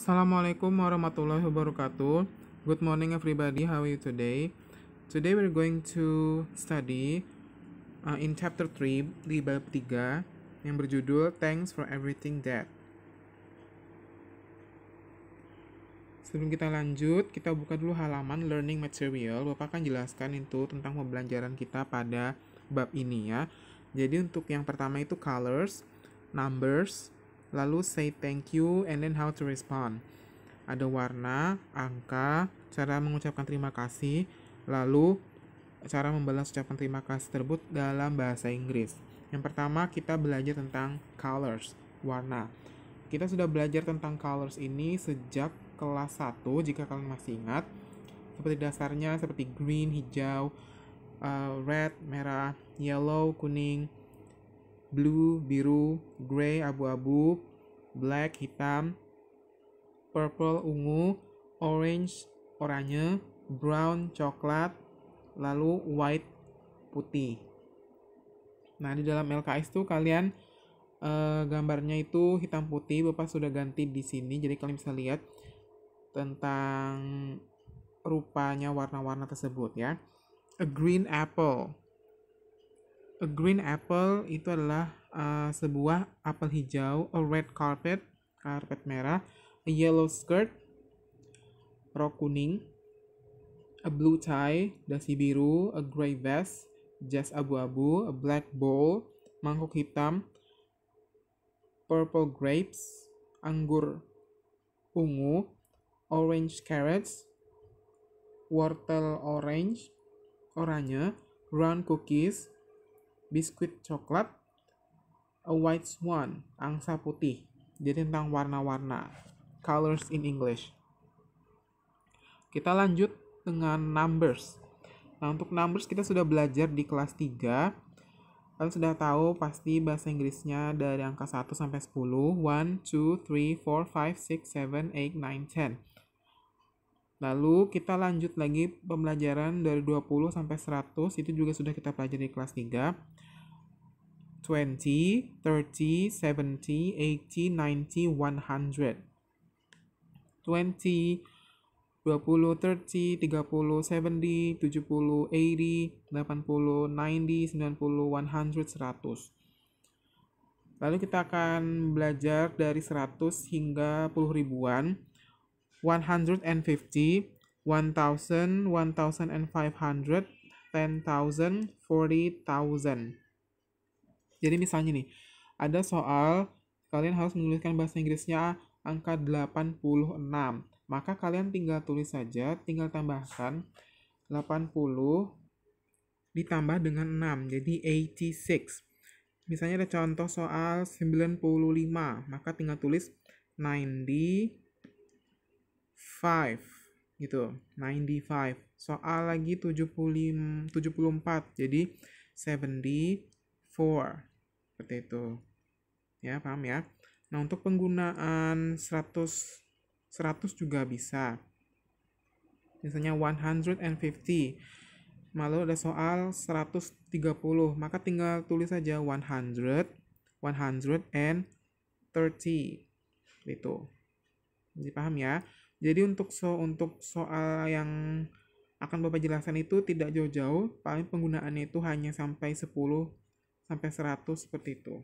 Assalamualaikum warahmatullahi wabarakatuh. Good morning everybody. How are you today? Today we're going to study uh, in chapter 3 di bab 3 yang berjudul Thanks for Everything That. Sebelum kita lanjut, kita buka dulu halaman learning material. Bapak akan jelaskan itu tentang pembelajaran kita pada bab ini ya. Jadi untuk yang pertama itu colors, numbers, lalu say thank you and then how to respond. Ada warna, angka, cara mengucapkan terima kasih, lalu cara membalas ucapan terima kasih tersebut dalam bahasa Inggris. Yang pertama kita belajar tentang colors, warna. Kita sudah belajar tentang colors ini sejak kelas 1 jika kalian masih ingat. Seperti dasarnya seperti green, hijau, uh, red, merah, yellow, kuning, blue biru, gray abu-abu, black hitam, purple ungu, orange oranye, brown coklat, lalu white putih. Nah, di dalam LKS tuh kalian eh, gambarnya itu hitam putih, Bapak sudah ganti di sini. Jadi kalian bisa lihat tentang rupanya warna-warna tersebut ya. A green apple a green apple itu adalah uh, sebuah apel hijau a red carpet karpet merah a yellow skirt rok kuning a blue tie dasi biru a gray vest jas abu-abu a black bowl mangkuk hitam purple grapes anggur ungu orange carrots wortel orange oranye round cookies biskuit coklat, a white swan, angsa putih. Jadi tentang warna-warna, colors in English. Kita lanjut dengan numbers. Nah, untuk numbers kita sudah belajar di kelas 3. Kalian sudah tahu pasti bahasa Inggrisnya dari angka 1 sampai 10. 1, 2, 3, 4, 5, 6, 7, 8, 9, 10. Lalu kita lanjut lagi pembelajaran dari 20 sampai 100 itu juga sudah kita pelajari di kelas 3. 20, 30, 70, 80, 90, 100. 20, 20, 30, 30, 70, 70, 80, 80, 90, 90, 100, 100. Lalu kita akan belajar dari 100 hingga puluh ribuan 150, 1000, 1500, 10,000, 40,000. Jadi misalnya nih, ada soal kalian harus menuliskan bahasa Inggrisnya angka 86. Maka kalian tinggal tulis saja, tinggal tambahkan 80 ditambah dengan 6, jadi 86. Misalnya ada contoh soal 95, maka tinggal tulis 90 gitu 95 soal lagi 75 74 jadi 74 seperti itu ya paham ya nah untuk penggunaan 100 100 juga bisa misalnya 150 malu ada soal 130 maka tinggal tulis saja 100 130 itu jadi paham ya jadi untuk so untuk soal yang akan Bapak jelaskan itu tidak jauh-jauh, paling penggunaannya itu hanya sampai 10 sampai 100 seperti itu.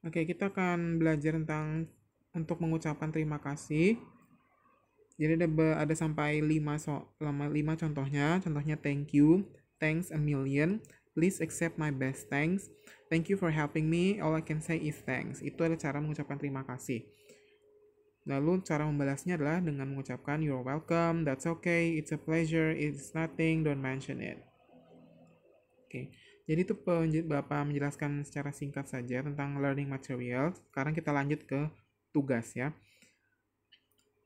Oke, kita akan belajar tentang untuk mengucapkan terima kasih. Jadi ada ada sampai 5 so 5 contohnya. Contohnya thank you, thanks a million, Please accept my best thanks. Thank you for helping me. All I can say is thanks. Itu adalah cara mengucapkan terima kasih. Lalu cara membalasnya adalah dengan mengucapkan you're welcome, that's okay, it's a pleasure, it's nothing, don't mention it. Oke. Okay. Jadi itu Bapak menjelaskan secara singkat saja tentang learning material. Sekarang kita lanjut ke tugas ya.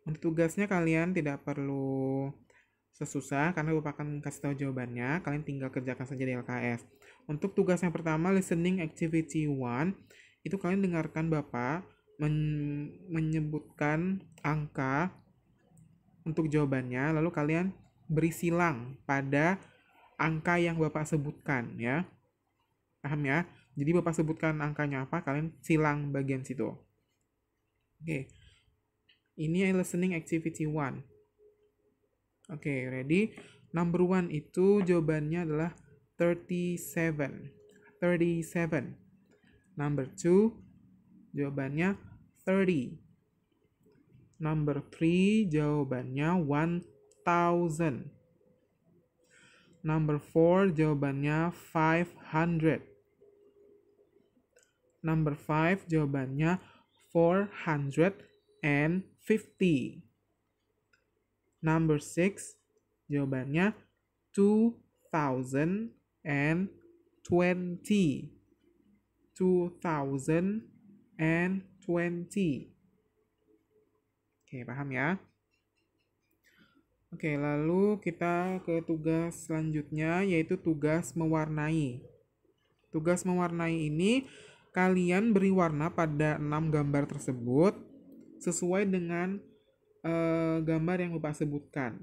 Untuk tugasnya kalian tidak perlu sesusah karena gue akan kasih tahu jawabannya. Kalian tinggal kerjakan saja di LKS. Untuk tugas yang pertama, listening activity one itu kalian dengarkan Bapak men menyebutkan angka untuk jawabannya, lalu kalian beri silang pada angka yang Bapak sebutkan ya. Paham ya? Jadi Bapak sebutkan angkanya apa, kalian silang bagian situ. Oke. Okay. Ini listening activity one Oke, okay, ready? Number one itu jawabannya adalah 37. 37. Number two, jawabannya 30. Number three, jawabannya 1000. Number four, jawabannya 500. Number five, jawabannya 450. Number six, jawabannya 2020. 2020. Oke, paham ya? Oke, lalu kita ke tugas selanjutnya yaitu tugas mewarnai. Tugas mewarnai ini kalian beri warna pada enam gambar tersebut sesuai dengan uh, gambar yang Bapak sebutkan.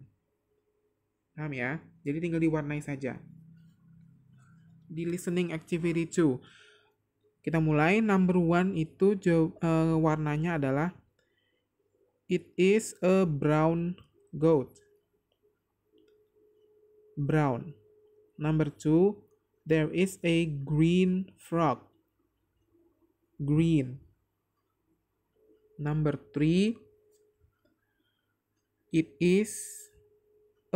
Paham ya? Jadi tinggal diwarnai saja. Di listening activity 2. Kita mulai number one itu uh, warnanya adalah it is a brown goat. Brown. Number two, there is a green frog. Green. Number three, It is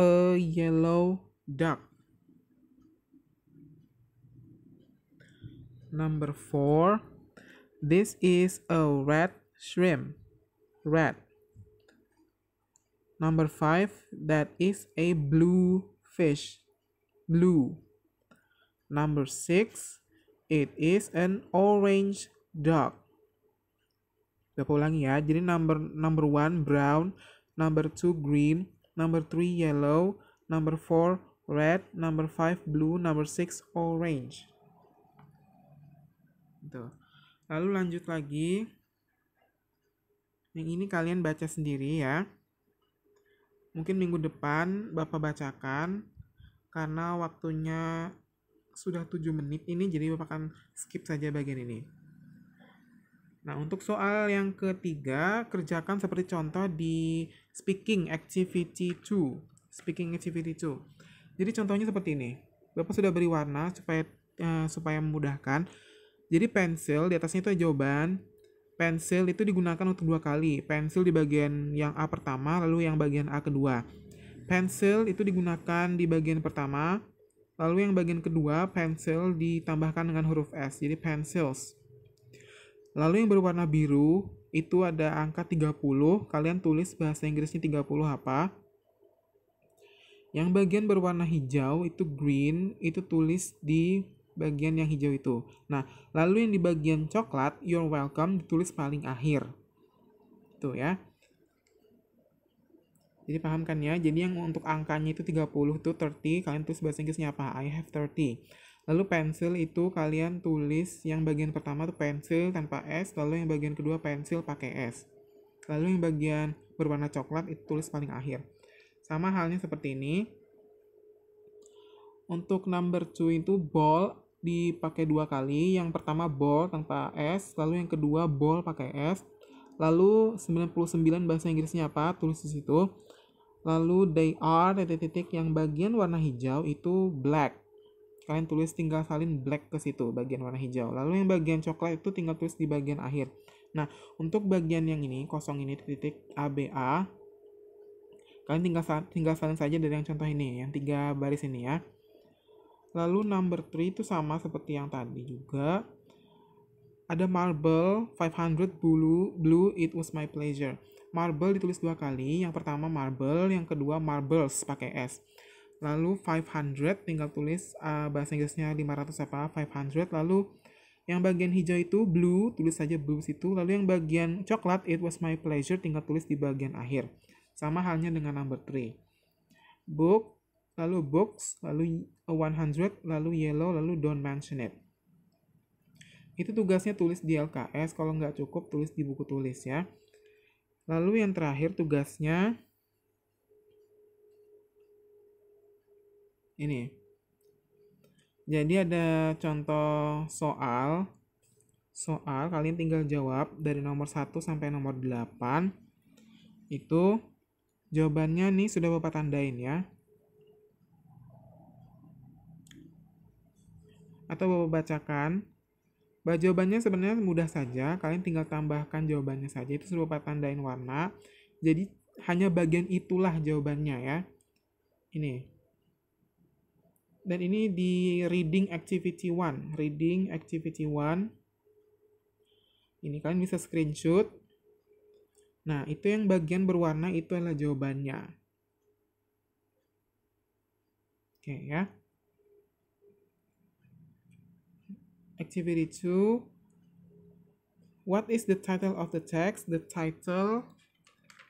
a yellow duck. Number four, this is a red shrimp. Red. Number five, that is a blue fish. Blue. Number six, it is an orange duck. Kita ulangi ya. Jadi number number one brown, number 2 green, number 3 yellow, number 4 red, number 5 blue, number 6 orange. Tuh. Gitu. Lalu lanjut lagi. Yang ini kalian baca sendiri ya. Mungkin minggu depan Bapak bacakan karena waktunya sudah 7 menit ini jadi Bapak akan skip saja bagian ini. Nah, untuk soal yang ketiga, kerjakan seperti contoh di speaking activity 2. Speaking activity 2. Jadi contohnya seperti ini. Bapak sudah beri warna supaya uh, supaya memudahkan. Jadi pensil di atasnya itu jawaban. Pensil itu digunakan untuk dua kali. Pensil di bagian yang A pertama, lalu yang bagian A kedua. Pensil itu digunakan di bagian pertama, lalu yang bagian kedua pensil ditambahkan dengan huruf S. Jadi pencils. Lalu yang berwarna biru itu ada angka 30. Kalian tulis bahasa Inggrisnya 30 apa? Yang bagian berwarna hijau itu green, itu tulis di bagian yang hijau itu. Nah, lalu yang di bagian coklat, you're welcome ditulis paling akhir. Tuh ya. Jadi paham kan ya? Jadi yang untuk angkanya itu 30 itu 30, kalian tulis bahasa Inggrisnya apa? I have 30. Lalu pensil itu kalian tulis yang bagian pertama tuh pensil tanpa S, lalu yang bagian kedua pensil pakai S. Lalu yang bagian berwarna coklat itu tulis paling akhir. Sama halnya seperti ini. Untuk number 2 itu ball dipakai dua kali. Yang pertama ball tanpa S, lalu yang kedua ball pakai S. Lalu 99 bahasa Inggrisnya apa? Tulis di situ. Lalu they are titik-titik yang bagian warna hijau itu black kalian tulis tinggal salin black ke situ bagian warna hijau lalu yang bagian coklat itu tinggal tulis di bagian akhir nah untuk bagian yang ini kosong ini titik ABA kalian tinggal tinggal salin saja dari yang contoh ini yang tiga baris ini ya lalu number 3 itu sama seperti yang tadi juga ada marble 500 blue blue it was my pleasure marble ditulis dua kali yang pertama marble yang kedua marbles pakai s lalu 500 tinggal tulis uh, bahasa Inggrisnya 500 apa 500 lalu yang bagian hijau itu blue tulis saja blue situ lalu yang bagian coklat it was my pleasure tinggal tulis di bagian akhir sama halnya dengan number 3 book lalu box lalu 100 lalu yellow lalu don't mention it itu tugasnya tulis di LKS kalau nggak cukup tulis di buku tulis ya lalu yang terakhir tugasnya ini. Jadi ada contoh soal. Soal kalian tinggal jawab dari nomor 1 sampai nomor 8. Itu jawabannya nih sudah Bapak tandain ya. Atau Bapak bacakan. Bah, jawabannya sebenarnya mudah saja, kalian tinggal tambahkan jawabannya saja. Itu sudah Bapak tandain warna. Jadi hanya bagian itulah jawabannya ya. Ini dan ini di reading activity one reading activity one ini kalian bisa screenshot nah itu yang bagian berwarna itu adalah jawabannya oke ya activity two what is the title of the text the title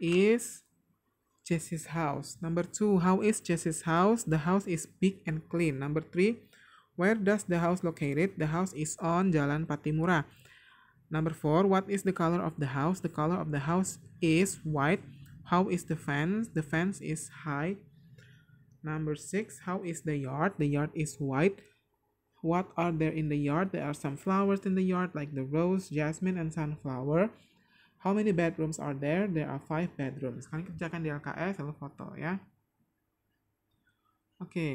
is Jesse's house? Number two, how is Jesse's house? The house is big and clean. Number three, where does the house located? The house is on Jalan Patimura. Number four, what is the color of the house? The color of the house is white. How is the fence? The fence is high. Number six, how is the yard? The yard is white. What are there in the yard? There are some flowers in the yard like the rose, jasmine, and sunflower. How many bedrooms are there? There are five bedrooms. Kalian kerjakan di LKS lalu foto ya. Oke. Okay.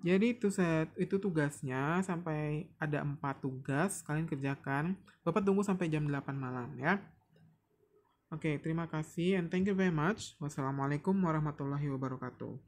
Jadi itu set itu tugasnya sampai ada empat tugas kalian kerjakan. Bapak tunggu sampai jam 8 malam ya. Oke, okay, terima kasih and thank you very much. Wassalamualaikum warahmatullahi wabarakatuh.